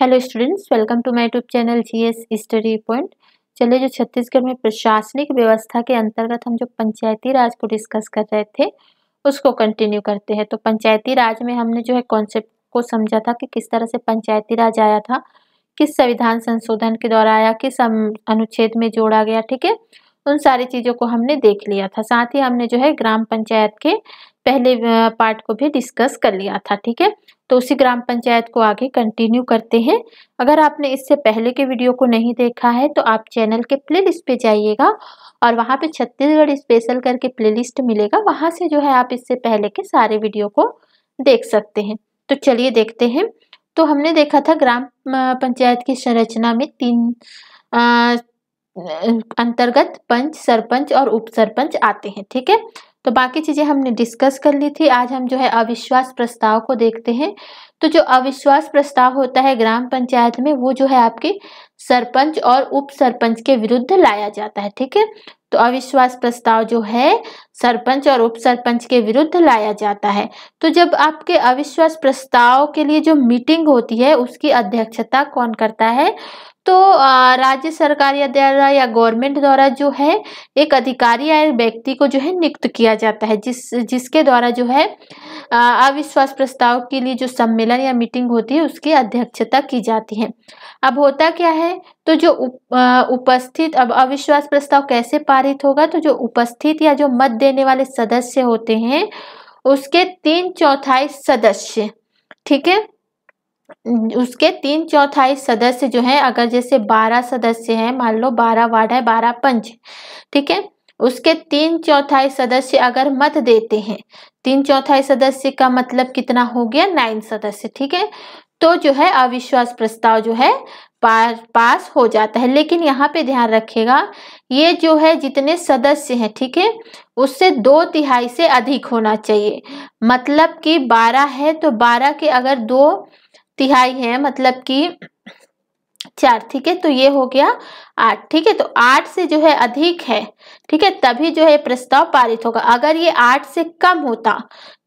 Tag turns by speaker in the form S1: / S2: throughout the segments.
S1: hello students welcome to my YouTube channel GS study point चलिए जो छत्तीसगढ़ में प्रशासनिक व्यवस्था के अंतर्गत हम जो पंचायती राज को डिस्कस कर रहे थे उसको कंटिन्यू करते हैं तो पंचायती राज में हमने जो है कॉन्सेप्ट को समझा था कि किस तरह से पंचायती राज आया था किस संविधान संशोधन के द्वारा आया किस अनुच्छेद में जोड़ा गया ठीक है उन सारी चीज़ों को हमने देख लिया था साथ ही हमने जो है ग्राम पंचायत के पहले पार्ट को भी डिस्कस कर लिया था ठीक है तो उसी ग्राम पंचायत को आगे कंटिन्यू करते हैं अगर आपने इससे पहले के वीडियो को नहीं देखा है तो आप चैनल के प्लेलिस्ट पे जाइएगा और वहाँ पे छत्तीसगढ़ स्पेशल करके प्लेलिस्ट मिलेगा वहाँ से जो है आप इससे पहले के सारे वीडियो को देख सकते हैं तो चलिए देखते हैं तो हमने देखा था ग्राम पंचायत की संरचना में तीन अंतर्गत पंच सरपंच और उप सरपंच आते हैं ठीक है तो बाकी चीज़ें हमने डिस्कस कर ली थी आज हम जो है अविश्वास प्रस्ताव को देखते हैं तो जो अविश्वास प्रस्ताव होता है ग्राम पंचायत में वो जो है आपके सरपंच और उप सरपंच के विरुद्ध लाया जाता है ठीक है तो अविश्वास प्रस्ताव जो है सरपंच और उप सरपंच के विरुद्ध लाया जाता है तो जब आपके अविश्वास प्रस्ताव के लिए जो मीटिंग होती है उसकी अध्यक्षता कौन करता है तो राज्य सरकार या द्वारा या गवर्नमेंट द्वारा जो है एक अधिकारी या व्यक्ति को जो है नियुक्त किया जाता है जिस जिसके द्वारा जो है अविश्वास प्रस्ताव के लिए जो सम्मेलन या मीटिंग होती है उसकी अध्यक्षता की जाती है अब होता क्या है तो जो उपस्थित अब अविश्वास प्रस्ताव कैसे पारित होगा तो जो उपस्थित या जो मत देने वाले सदस्य होते हैं उसके तीन चौथाई सदस्य ठीक है उसके तीन चौथाई सदस्य जो है अगर जैसे बारह सदस्य हैं मान लो बारह वार्ड है बारह पंच ठीक है उसके तीन चौथाई सदस्य अगर मत देते हैं तीन चौथाई सदस्य का मतलब कितना हो गया नाइन सदस्य ठीक है तो जो है अविश्वास प्रस्ताव जो है पास हो जाता है लेकिन यहाँ पे ध्यान रखेगा ये जो है जितने सदस्य हैं ठीक है उससे दो तिहाई से अधिक होना चाहिए मतलब कि बारह है तो बारह के अगर दो तिहाई है मतलब कि चार ठीक है तो ये हो गया आठ ठीक है तो आठ से जो है अधिक है ठीक है तभी जो है प्रस्ताव पारित होगा अगर ये आठ से कम होता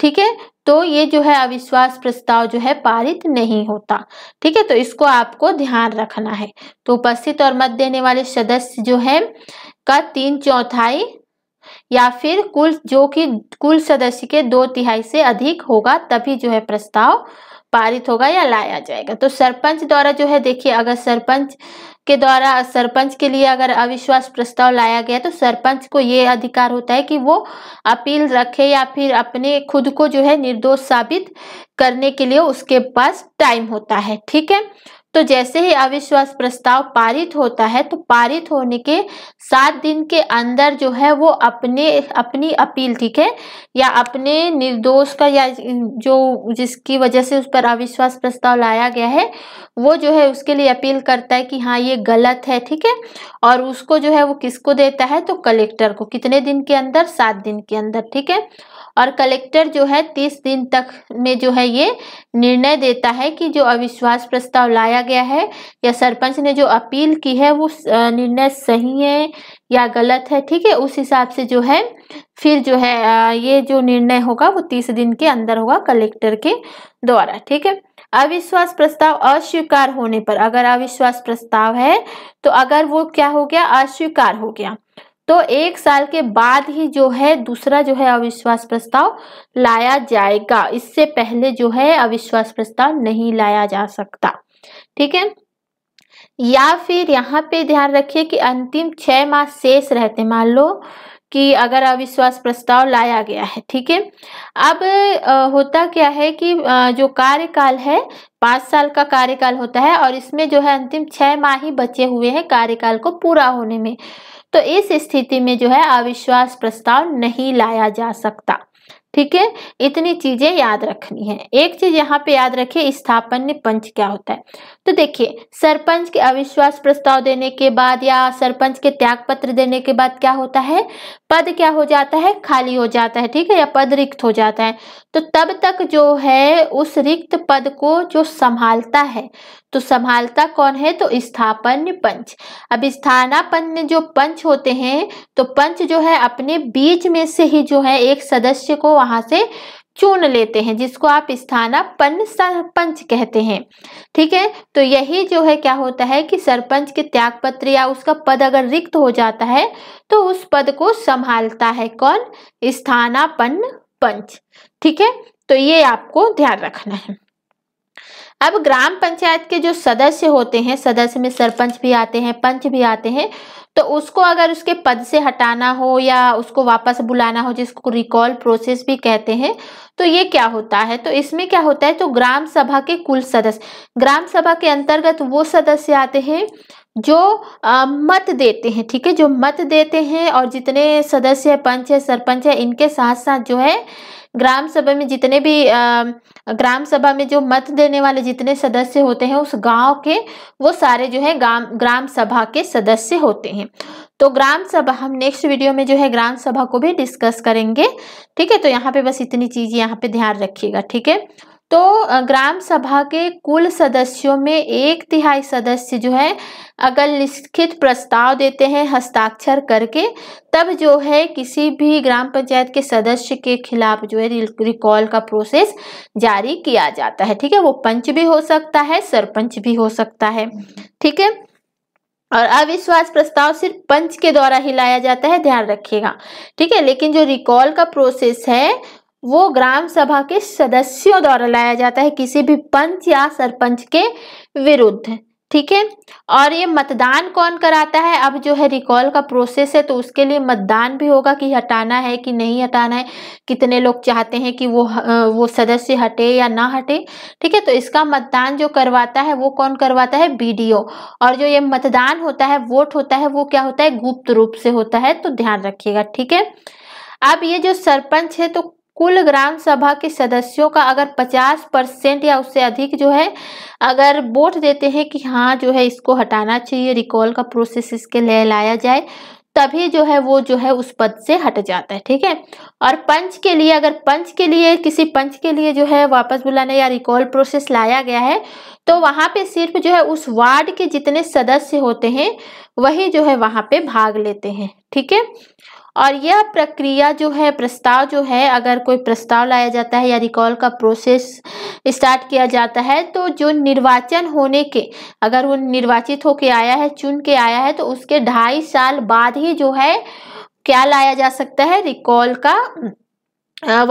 S1: ठीक है तो ये जो है अविश्वास प्रस्ताव जो है पारित नहीं होता ठीक है तो इसको आपको ध्यान रखना है तो उपस्थित और मत देने वाले सदस्य जो है का तीन चौथाई या फिर कुल जो कि कुल सदस्य के दो तिहाई से अधिक होगा तभी जो है प्रस्ताव पारित होगा या लाया जाएगा तो सरपंच द्वारा जो है देखिए अगर सरपंच के द्वारा सरपंच के लिए अगर अविश्वास प्रस्ताव लाया गया तो सरपंच को ये अधिकार होता है कि वो अपील रखे या फिर अपने खुद को जो है निर्दोष साबित करने के लिए उसके पास टाइम होता है ठीक है तो जैसे ही अविश्वास प्रस्ताव पारित होता है तो पारित होने के सात दिन के अंदर जो है वो अपने अपनी अपील ठीक है या अपने निर्दोष का या जो जिसकी वजह से उस पर अविश्वास प्रस्ताव लाया गया है वो जो है उसके लिए अपील करता है कि हाँ ये गलत है ठीक है और उसको जो है वो किसको देता है तो कलेक्टर को कितने दिन के अंदर सात दिन के अंदर ठीक है और कलेक्टर जो है तीस दिन तक में जो है ये निर्णय देता है कि जो अविश्वास प्रस्ताव लाया गया है या सरपंच ने जो अपील की है वो निर्णय सही है या गलत है ठीक है उस हिसाब से जो है फिर जो है ये जो निर्णय होगा वो तीस दिन के अंदर होगा कलेक्टर के द्वारा ठीक है अविश्वास प्रस्ताव अस्वीकार होने पर अगर अविश्वास प्रस्ताव है तो अगर वो क्या हो गया अस्वीकार हो गया तो एक साल के बाद ही जो है दूसरा जो है अविश्वास प्रस्ताव लाया जाएगा इससे पहले जो है अविश्वास प्रस्ताव नहीं लाया जा सकता ठीक है या फिर यहाँ पे ध्यान रखिए कि अंतिम छह माह शेष रहते मान लो कि अगर अविश्वास प्रस्ताव लाया गया है ठीक है अब आ, होता क्या है कि आ, जो कार्यकाल है पांच साल का कार्यकाल होता है और इसमें जो है अंतिम छह माह ही बचे हुए हैं कार्यकाल को पूरा होने में तो इस स्थिति में जो है अविश्वास प्रस्ताव नहीं लाया जा सकता ठीक है इतनी चीजें याद रखनी है एक चीज यहाँ पे याद रखिए स्थापन पंच क्या होता है तो देखिए सरपंच के अविश्वास प्रस्ताव देने के बाद या सरपंच के त्याग पत्र देने के बाद क्या होता है पद क्या हो जाता है खाली हो जाता है ठीक है या पद रिक्त हो जाता है तो तब तक जो है उस रिक्त पद को जो संभालता है तो संभालता कौन है तो स्थापन्य पंच अब स्थानापन जो पंच होते हैं तो पंच जो है अपने बीच में से ही जो है एक सदस्य को वहां से चुन लेते हैं जिसको आप स्थानापन्न सरपंच कहते हैं ठीक है तो यही जो है क्या होता है कि सरपंच के त्याग पत्र या उसका पद अगर रिक्त हो जाता है तो उस पद को संभालता है कौन स्थानापन्न पंच ठीक है तो ये आपको ध्यान रखना है अब ग्राम पंचायत के जो सदस्य होते हैं सदस्य में सरपंच भी आते हैं पंच भी आते हैं तो उसको अगर उसके पद से हटाना हो या उसको वापस बुलाना हो जिसको रिकॉल प्रोसेस भी कहते हैं तो ये क्या होता है तो इसमें क्या होता है तो ग्राम सभा के कुल सदस्य ग्राम सभा के अंतर्गत वो सदस्य आते हैं जो आ, मत देते हैं ठीक है जो मत देते हैं और जितने सदस्य पंच है सरपंच है इनके साथ साथ जो है ग्राम सभा में जितने भी ग्राम सभा में जो मत देने वाले जितने सदस्य होते हैं उस गांव के वो सारे जो है ग्राम ग्राम सभा के सदस्य होते हैं तो ग्राम सभा हम नेक्स्ट वीडियो में जो है ग्राम सभा को भी डिस्कस करेंगे ठीक है तो यहाँ पे बस इतनी चीज़ यहाँ पे ध्यान रखिएगा ठीक है तो ग्राम सभा के कुल सदस्यों में एक तिहाई सदस्य जो है अगर लिखित प्रस्ताव देते हैं हस्ताक्षर करके तब जो है किसी भी ग्राम पंचायत के सदस्य के खिलाफ जो है रिकॉल का प्रोसेस जारी किया जाता है ठीक है वो पंच भी हो सकता है सरपंच भी हो सकता है ठीक है और अविश्वास प्रस्ताव सिर्फ पंच के द्वारा ही लाया जाता है ध्यान रखिएगा ठीक है लेकिन जो रिकॉल का प्रोसेस है वो ग्राम सभा के सदस्यों द्वारा लाया जाता है किसी भी पंच या सरपंच के विरुद्ध ठीक है और ये मतदान कौन कराता है अब जो है रिकॉल का प्रोसेस है तो उसके लिए मतदान भी होगा कि हटाना है कि नहीं हटाना है कितने लोग चाहते हैं कि वो वो सदस्य हटे या ना हटे ठीक है तो इसका मतदान जो करवाता है वो कौन करवाता है बीडीओ और जो ये मतदान होता है वोट होता है वो क्या होता है गुप्त रूप से होता है तो ध्यान रखिएगा ठीक है अब ये जो सरपंच है तो कुल ग्राम सभा के सदस्यों का अगर 50 परसेंट या उससे अधिक जो है अगर वोट देते हैं कि हाँ जो है इसको हटाना चाहिए रिकॉल का प्रोसेस इसके लिए लाया जाए तभी जो है वो जो है उस पद से हट जाता है ठीक है और पंच के लिए अगर पंच के लिए किसी पंच के लिए जो है वापस बुलाने या रिकॉल प्रोसेस लाया गया है तो वहाँ पे सिर्फ जो है उस वार्ड के जितने सदस्य होते हैं वही जो है वहाँ पे भाग लेते हैं ठीक है और यह प्रक्रिया जो है प्रस्ताव जो है अगर कोई प्रस्ताव लाया जाता है या रिकॉल का प्रोसेस स्टार्ट किया जाता है तो जो निर्वाचन होने के अगर वो निर्वाचित होके आया है चुन के आया है तो उसके ढाई साल बाद ही जो है क्या लाया जा सकता है रिकॉल का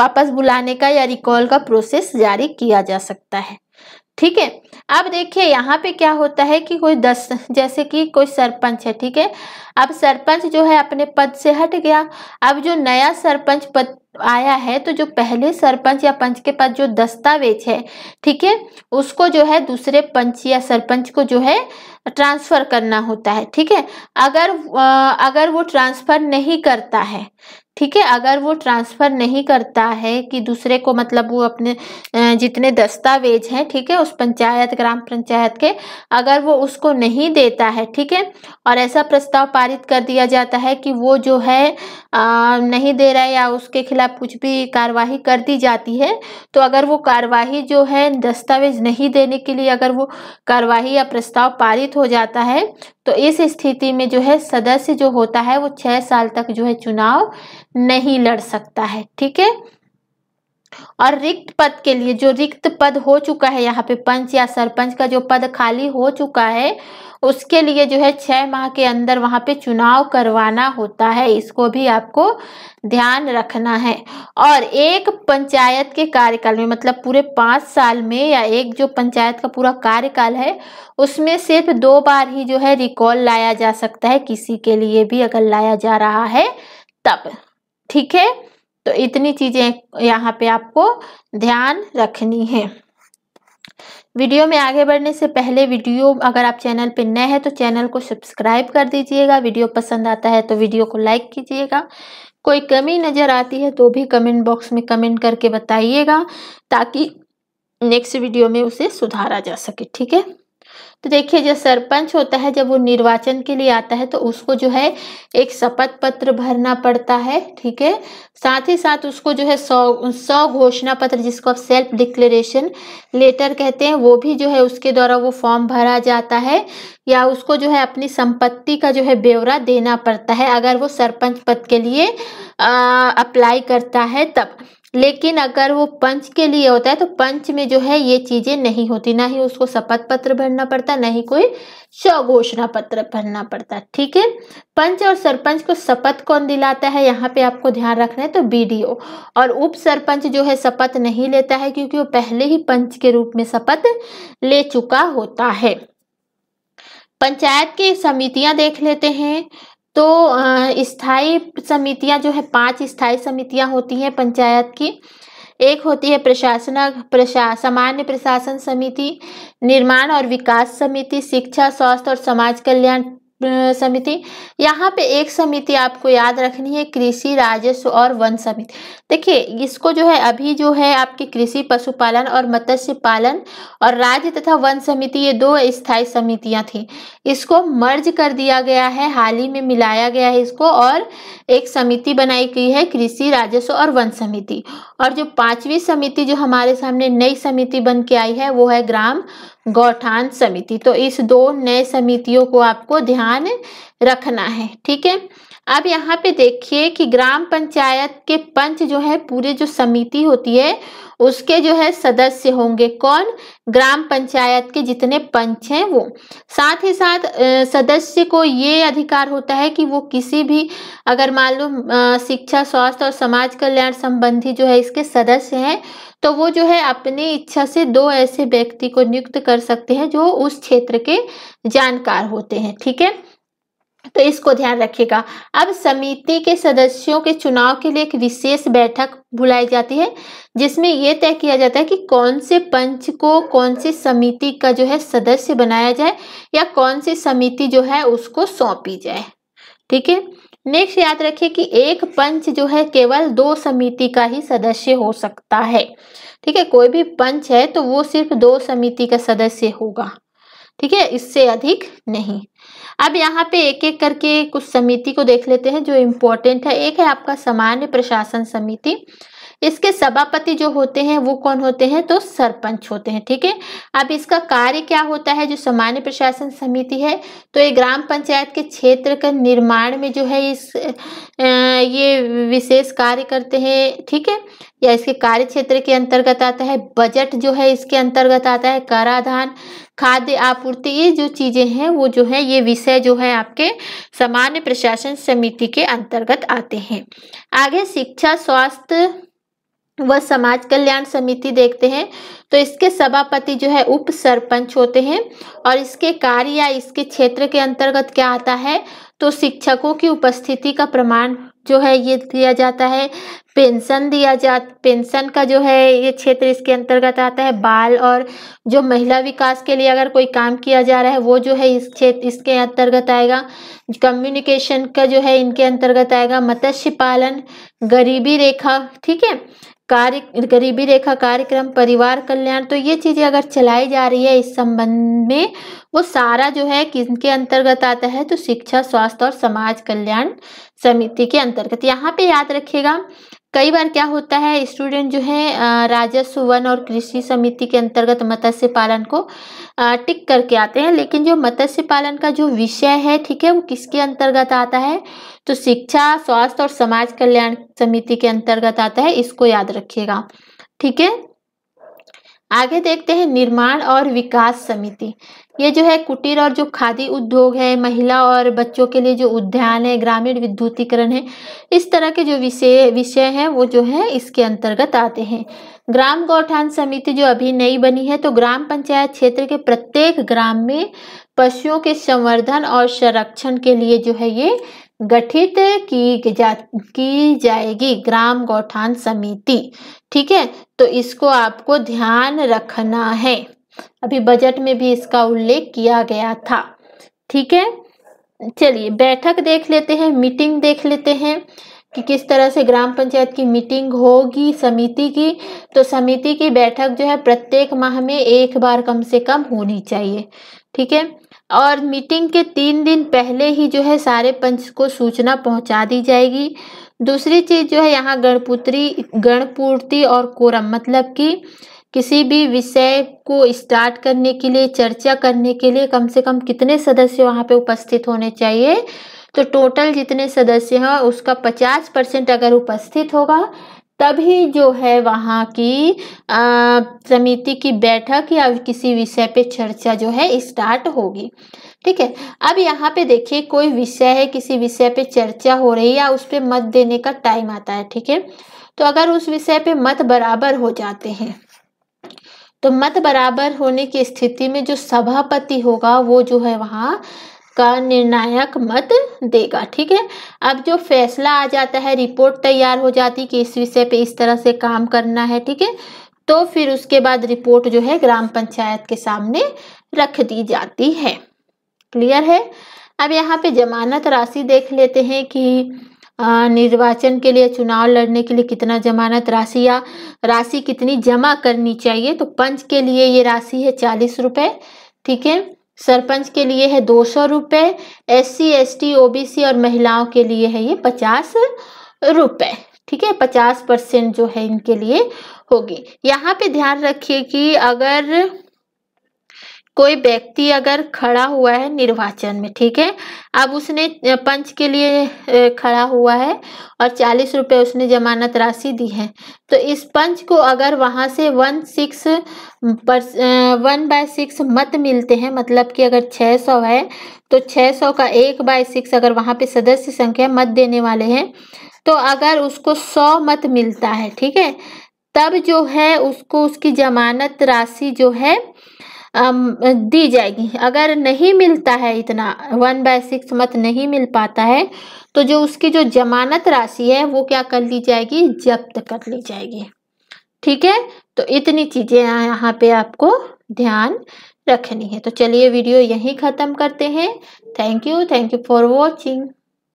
S1: वापस बुलाने का या रिकॉल का प्रोसेस जारी किया जा सकता है ठीक है अब देखिए यहाँ पे क्या होता है कि कोई दस जैसे कि कोई सरपंच है ठीक है अब सरपंच जो है अपने पद से हट गया अब जो नया सरपंच पद आया है तो जो पहले सरपंच या पंच के पास जो दस्तावेज है ठीक है उसको जो है दूसरे पंच या सरपंच को जो है ट्रांसफ़र करना होता है ठीक है अगर अगर वो ट्रांसफ़र नहीं करता है ठीक है अगर वो ट्रांसफ़र नहीं करता है कि दूसरे को मतलब वो अपने जितने दस्तावेज हैं ठीक है उस पंचायत ग्राम पंचायत के अगर वो उसको नहीं देता है ठीक है और ऐसा प्रस्ताव पारित कर दिया जाता है कि वो जो है आ, नहीं दे रहा है या उसके खिलाफ खिलाफ मतलब कुछ भी कार्यवाही कर दी जाती है तो अगर वो कार्यवाही जो है दस्तावेज नहीं देने के लिए अगर वो कार्यवाही या प्रस्ताव पारित हो जाता है तो इस स्थिति में जो है सदस्य जो होता है वो छः साल तक जो है चुनाव नहीं लड़ सकता है ठीक है और रिक्त पद के लिए जो रिक्त पद हो चुका है यहाँ पे पंच या सरपंच का जो पद खाली हो चुका है उसके लिए जो है छह माह के अंदर वहां पे चुनाव करवाना होता है इसको भी आपको ध्यान रखना है और एक पंचायत के कार्यकाल में मतलब पूरे पांच साल में या एक जो पंचायत का पूरा कार्यकाल है उसमें सिर्फ दो बार ही जो है रिकॉल लाया जा सकता है किसी के लिए भी अगर लाया जा रहा है तब ठीक है तो इतनी चीज़ें यहाँ पे आपको ध्यान रखनी है वीडियो में आगे बढ़ने से पहले वीडियो अगर आप चैनल पर नए हैं तो चैनल को सब्सक्राइब कर दीजिएगा वीडियो पसंद आता है तो वीडियो को लाइक कीजिएगा कोई कमी नज़र आती है तो भी कमेंट बॉक्स में कमेंट करके बताइएगा ताकि नेक्स्ट वीडियो में उसे सुधारा जा सके ठीक है तो देखिए जो सरपंच होता है जब वो निर्वाचन के लिए आता है तो उसको जो है एक शपथ पत्र भरना पड़ता है ठीक है साथ ही साथ उसको जो है सौ सौ घोषणा पत्र जिसको आप सेल्फ डिक्लेरेशन लेटर कहते हैं वो भी जो है उसके द्वारा वो फॉर्म भरा जाता है या उसको जो है अपनी संपत्ति का जो है ब्यौरा देना पड़ता है अगर वो सरपंच पद के लिए अप्लाई करता है तब लेकिन अगर वो पंच के लिए होता है तो पंच में जो है ये चीज़ें नहीं होती ना ही उसको शपथ पत्र भरना पड़ता ना ही कोई स्वघोषणा पत्र भरना पड़ता ठीक है पंच और सरपंच को शपथ कौन दिलाता है यहाँ पे आपको ध्यान रखना है तो बीडीओ और उप सरपंच जो है शपथ नहीं लेता है क्योंकि वो पहले ही पंच के रूप में शपथ ले चुका होता है पंचायत की समितियां देख लेते हैं तो स्थाई समितियां जो है पांच स्थायी समितियां होती हैं पंचायत की एक होती है प्रशासन प्रशा सामान्य प्रशासन समिति निर्माण और विकास समिति शिक्षा स्वास्थ्य और समाज कल्याण समिति यहाँ पे एक समिति आपको याद रखनी है कृषि राजस्व और वन समिति देखिए इसको जो है अभी जो है आपकी कृषि पशुपालन और मत्स्य पालन और राज्य तथा वन समिति ये दो स्थायी समितियाँ थी इसको मर्ज कर दिया गया है हाल ही में मिलाया गया है इसको और एक समिति बनाई गई है कृषि राजस्व और वन समिति और जो पांचवी समिति जो हमारे सामने नई समिति बन के आई है वो है ग्राम गौठान समिति तो इस दो नए समितियों को आपको ध्यान रखना है ठीक है अब यहाँ पे देखिए कि ग्राम पंचायत के पंच जो है पूरे जो समिति होती है उसके जो है सदस्य होंगे कौन ग्राम पंचायत के जितने पंच हैं वो साथ ही साथ सदस्य को ये अधिकार होता है कि वो किसी भी अगर मान लो शिक्षा स्वास्थ्य और समाज कल्याण संबंधी जो है इसके सदस्य हैं तो वो जो है अपनी इच्छा से दो ऐसे व्यक्ति को नियुक्त कर सकते हैं जो उस क्षेत्र के जानकार होते हैं ठीक है तो इसको ध्यान रखिएगा अब समिति के सदस्यों के चुनाव के लिए एक विशेष बैठक बुलाई जाती है जिसमें यह तय किया जाता है कि कौन से पंच को कौन सी समिति का जो है सदस्य बनाया जाए या कौन सी समिति जो है उसको सौंपी जाए ठीक है नेक्स्ट याद रखिए कि एक पंच जो है केवल दो समिति का ही सदस्य हो सकता है ठीक है कोई भी पंच है तो वो सिर्फ दो समिति का सदस्य होगा ठीक है इससे अधिक नहीं अब यहाँ पे एक एक करके कुछ समिति को देख लेते हैं जो इम्पोर्टेंट है एक है आपका सामान्य प्रशासन समिति इसके सभापति जो होते हैं वो कौन होते हैं तो सरपंच होते हैं ठीक है अब इसका कार्य क्या होता है जो सामान्य प्रशासन समिति है तो ये ग्राम पंचायत के क्षेत्र के निर्माण में जो है इस ये विशेष कार्य करते हैं ठीक है या इसके कार्य क्षेत्र के अंतर्गत आता है बजट जो है इसके अंतर्गत आता है कराधान खाद्य आपूर्ति ये जो चीज़ें हैं वो जो है ये विषय जो है आपके सामान्य प्रशासन समिति के अंतर्गत आते हैं आगे शिक्षा स्वास्थ्य व समाज कल्याण समिति देखते हैं तो इसके सभापति जो है उप सरपंच होते हैं और इसके कार्य या इसके क्षेत्र के अंतर्गत क्या आता है तो शिक्षकों की उपस्थिति का प्रमाण जो है ये दिया जाता है पेंशन दिया जा पेंशन का जो है ये क्षेत्र इसके अंतर्गत आता है बाल और जो महिला विकास के लिए अगर कोई काम किया जा रहा है वो जो है इस क्षेत्र इसके अंतर्गत आएगा कम्युनिकेशन का जो है इनके अंतर्गत आएगा मत्स्य पालन गरीबी रेखा ठीक है कार्य गरीबी रेखा कार्यक्रम परिवार कल्याण तो ये चीज़ें अगर चलाई जा रही है इस संबंध में वो सारा जो है किसके अंतर्गत आता है तो शिक्षा स्वास्थ्य और समाज कल्याण समिति के अंतर्गत यहाँ पे याद रखिएगा कई बार क्या होता है स्टूडेंट जो है राजस्व वन और कृषि समिति के अंतर्गत मत्स्य पालन को टिक करके आते हैं लेकिन जो मत्स्य पालन का जो विषय है ठीक है वो किसके अंतर्गत आता है तो शिक्षा स्वास्थ्य और समाज कल्याण समिति के अंतर्गत आता है इसको याद रखिएगा ठीक है आगे देखते हैं निर्माण और विकास समिति ये जो है कुटीर और जो खादी उद्योग है महिला और बच्चों के लिए जो उद्यान है ग्रामीण विद्युतीकरण है इस तरह के जो विषय विषय हैं वो जो है इसके अंतर्गत आते हैं ग्राम गौठान समिति जो अभी नई बनी है तो ग्राम पंचायत क्षेत्र के प्रत्येक ग्राम में पशुओं के संवर्धन और संरक्षण के लिए जो है ये गठित की जा की जाएगी ग्राम गौठान समिति ठीक है तो इसको आपको ध्यान रखना है अभी बजट में भी इसका उल्लेख किया गया था ठीक है चलिए बैठक देख लेते हैं मीटिंग देख लेते हैं कि किस तरह से ग्राम पंचायत की मीटिंग होगी समिति की तो समिति की बैठक जो है प्रत्येक माह में एक बार कम से कम होनी चाहिए ठीक है और मीटिंग के तीन दिन पहले ही जो है सारे पंच को सूचना पहुंचा दी जाएगी दूसरी चीज़ जो है यहाँ गणपुत्री गणपूर्ति और कोरम मतलब कि किसी भी विषय को स्टार्ट करने के लिए चर्चा करने के लिए कम से कम कितने सदस्य वहाँ पे उपस्थित होने चाहिए तो टोटल जितने सदस्य हैं उसका पचास परसेंट अगर उपस्थित होगा तभी जो है वहाँ की समिति की बैठक या किसी विषय पे चर्चा जो है स्टार्ट होगी ठीक है अब यहाँ पे देखिए कोई विषय है किसी विषय पे चर्चा हो रही है या उस पर मत देने का टाइम आता है ठीक है तो अगर उस विषय पे मत बराबर हो जाते हैं तो मत बराबर होने की स्थिति में जो सभापति होगा वो जो है वहाँ का निर्णायक मत देगा ठीक है अब जो फैसला आ जाता है रिपोर्ट तैयार हो जाती कि इस विषय पे इस तरह से काम करना है ठीक है तो फिर उसके बाद रिपोर्ट जो है ग्राम पंचायत के सामने रख दी जाती है क्लियर है अब यहाँ पे जमानत राशि देख लेते हैं कि निर्वाचन के लिए चुनाव लड़ने के लिए कितना जमानत राशि या राशि कितनी जमा करनी चाहिए तो पंच के लिए ये राशि है चालीस रुपये ठीक है सरपंच के लिए है दो सौ रुपये S C S T O B C और महिलाओं के लिए है ये पचास रुपये ठीक है पचास परसेंट जो है इनके लिए होगी यहाँ पे ध्यान रखिए कि अगर कोई व्यक्ति अगर खड़ा हुआ है निर्वाचन में ठीक है अब उसने पंच के लिए खड़ा हुआ है और चालीस रुपये उसने जमानत राशि दी है तो इस पंच को अगर वहाँ से वन सिक्स पर वन बाय सिक्स मत मिलते हैं मतलब कि अगर छः सौ है तो छः सौ का एक बाय सिक्स अगर वहाँ पे सदस्य संख्या मत देने वाले हैं तो अगर उसको सौ मत मिलता है ठीक है तब जो है उसको उसकी जमानत राशि जो है दी जाएगी अगर नहीं मिलता है इतना वन बाय सिक्स मत नहीं मिल पाता है तो जो उसकी जो जमानत राशि है वो क्या कर ली जाएगी जब्त कर ली जाएगी ठीक है तो इतनी चीज़ें यहाँ पे आपको ध्यान रखनी है तो चलिए वीडियो यहीं ख़त्म करते हैं thank you thank you for watching